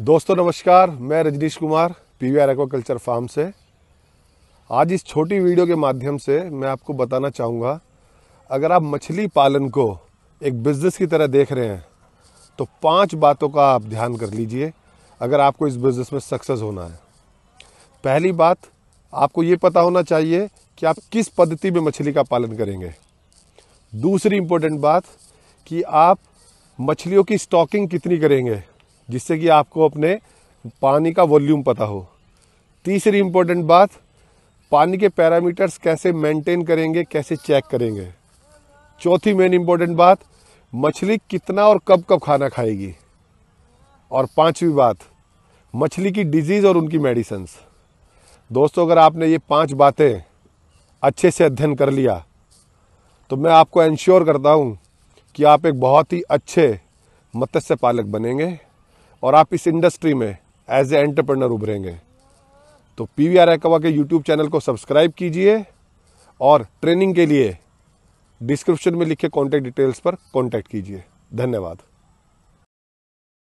दोस्तों नमस्कार मैं Rajneesh Kumar P V aquaculture farm से आज इस छोटी वीडियो के माध्यम से मैं आपको बताना चाहूँगा अगर आप मछली पालन को एक बिज़नेस की तरह देख रहे हैं तो पांच बातों का आप ध्यान कर लीजिए अगर आपको इस बिज़नेस में सक्सेस होना है पहली बात आपको ये पता होना चाहिए कि आप किस पद्धति में मछली का पालन करेंगे दूसरी इम्पोर्टेंट बात कि आप मछलियों की स्टॉकिंग कितनी करेंगे जिससे कि आपको अपने पानी का वॉल्यूम पता हो तीसरी इम्पोर्टेंट बात पानी के पैरामीटर्स कैसे मेंटेन करेंगे कैसे चेक करेंगे चौथी मेन इम्पोर्टेंट बात मछली कितना और कब कब खाना खाएगी और पांचवी बात मछली की डिजीज़ और उनकी मेडिसन्स दोस्तों अगर आपने ये पांच बातें अच्छे से अध्ययन कर लिया तो मैं आपको इंश्योर करता हूँ कि आप एक बहुत ही अच्छे मत्स्य पालक बनेंगे और आप इस इंडस्ट्री में एज ए एंटरप्रेनर उभरेंगे तो पी वी आर एकवा के यूट्यूब चैनल को सब्सक्राइब कीजिए और ट्रेनिंग के लिए डिस्क्रिप्शन में लिखे कॉन्टैक्ट डिटेल्स पर कॉन्टैक्ट कीजिए धन्यवाद